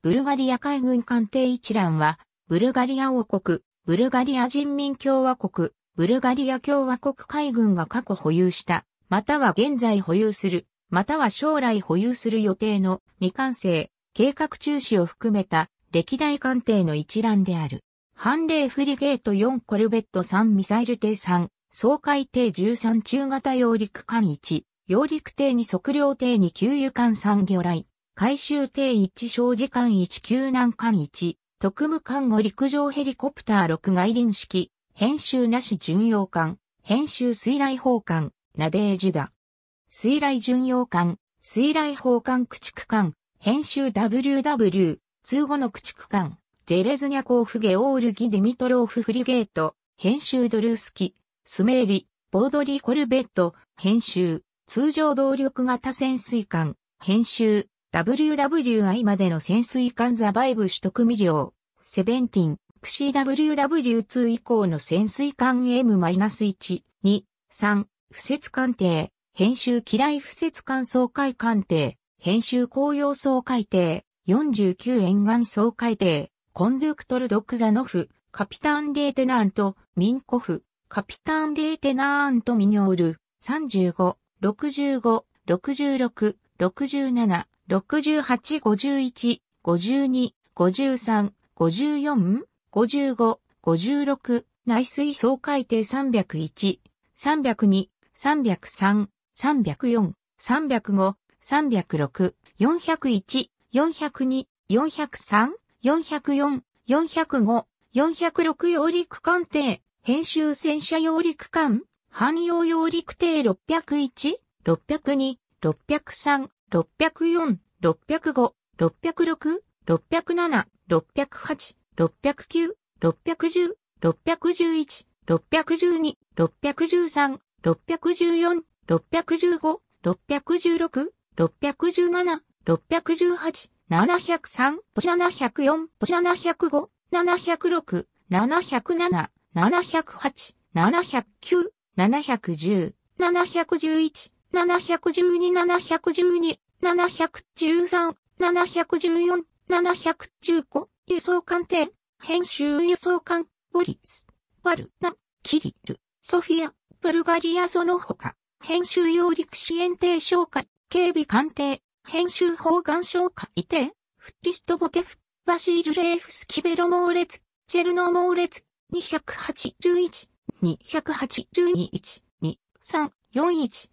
ブルガリア海軍艦艇一覧は、ブルガリア王国、ブルガリア人民共和国、ブルガリア共和国海軍が過去保有した、または現在保有する、または将来保有する予定の未完成、計画中止を含めた歴代艦艇の一覧である。反例フリゲート4コルベット3ミサイル艇3、総海艇13中型揚陸艦1、揚陸艇2測量艇2給油艦3魚雷、回収艇1小時間19難艦1、特務艦後陸上ヘリコプター6外輪式、編集なし巡洋艦、編集水雷砲艦、ナデージュだ。水雷巡洋艦、水雷砲艦駆逐艦、編集 WW、通語の駆逐艦、ジェレズニャコーフゲオールギディミトローフフリゲート、編集ドルースキ、スメーリ、ボードリコルベット、編集、通常動力型潜水艦、編集、WWI までの潜水艦ザバイブ取得未了、セベンティン、クシー w w 2以降の潜水艦 M-1、2、3、不設艦艇、編集嫌い不設艦総会艦艇、編集紅葉総海艇、49沿岸総海艇、コンドゥクトルドクザノフ、カピタンレーテナント、ミンコフ、カピタンレーテナントミニョール、35、65、66、67、68、51、52、53、54、55、6内水総海底301、302、303、304、305、306、401、402、403、404、405、406揚陸艦艇、編集戦車揚陸艦、汎用揚陸艇601、602、603、604、605、606、607、608、609、610、611、612、613、614、615、616、617、618、703、百0 4百0 5 706、707、708、709、710、711、712、712、713、714、715、輸送艦艇、編集輸送艦、ボリス、バルナ、キリル、ソフィア、ブルガリアその他、編集用陸支援艇哨会、警備艦艇、編集砲艦哨会艇、フッリストボテフ、バシール・レーフスキベロ猛烈、チェルノ猛烈、281、282、1、2、3、41、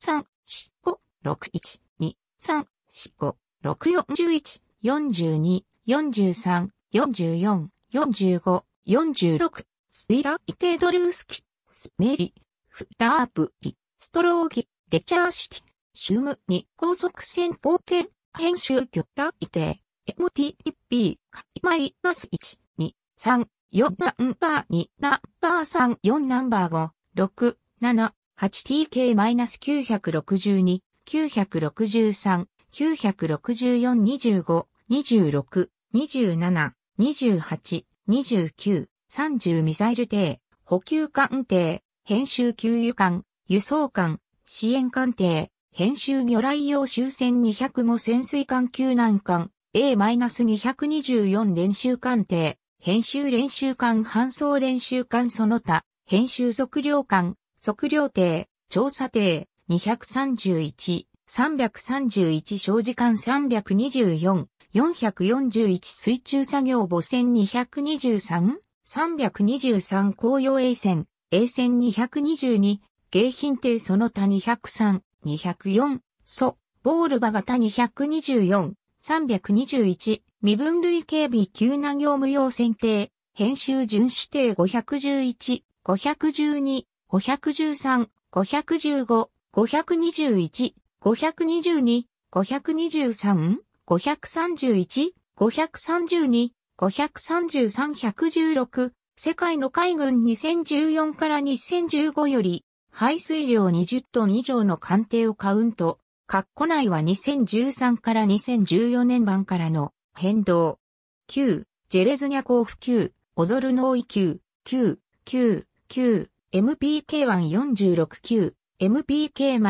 三、四、五、六、一、二、三、四、五、六、四、十一、四十二、四十三、四十四、四十五、四十六、スイラ・ー、イテードルースキ、スメリ、フラープリ、ストローギ、レチャーシティ、シュームに高速線冒険、編集局ラ・イテ、ィ、エモテ m ピー、カッイマイナス一、二、三、四ナンバー二、ナンバー三、四ナンバー五、六、七、8TK-962、963、964、25、26、27、28、29、30ミサイル艇、補給艦艇、編集給油艦、輸送艦、支援艦艇、編集魚雷用終戦205潜水艦救難艦、A-224 練習艦艇、編集練習艦搬送練習艦その他、編集測量艦、測量艇、調査艇、231、331小時間324、441水中作業母船223、323紅葉衛船、衛船222、迎賓艇その他203、204、ソ、ボールバ型224、321、身分類警備急な業務用選定、編集巡視艇511、512、513、515、521、522、523、531、532、53316世界の海軍2014から2015より排水量20トン以上の艦艇をカウント、括弧内は2013から2014年版からの変動。9、ジェレズニャコーフ9、オゾルノーイ9、9、9、9、MPK146 9 MPK-124 9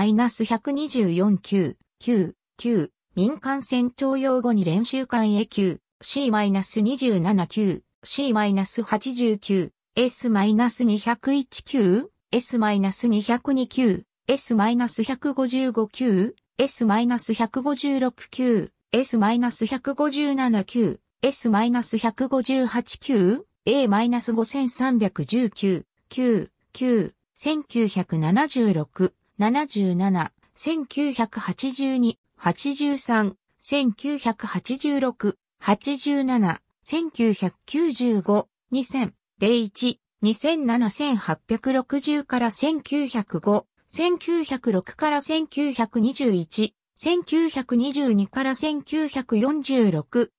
9 9民間船長用語に練習艦 A 級 C-27 9 C-89 S-201 9 S-202 9 S-155 9 S-156 9 S-157 9 S-158 9 A-5319 9 9、1976、77、1982、83、1986、87、1995、2000、01、207,860 0から1905、1906から1921、1922から1946、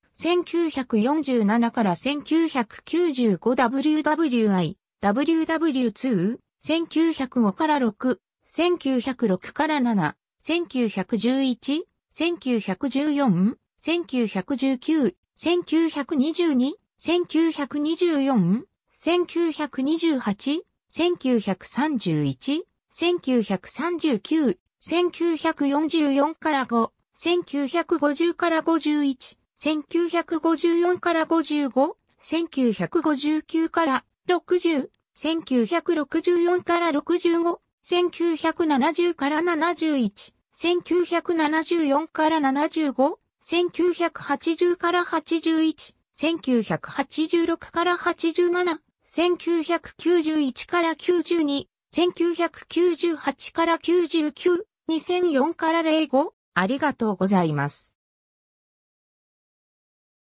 1947から 1995WWI、WW2、1905から6、1906から7、1911、1914、1919、1922、1924、1928、1931、1939、1944から5、1950から51、1954から55、1959から60、1964から65、1970から71、1974から75、1980から81、1986から87、1991から92、1998から99、2004から05、ありがとうございます。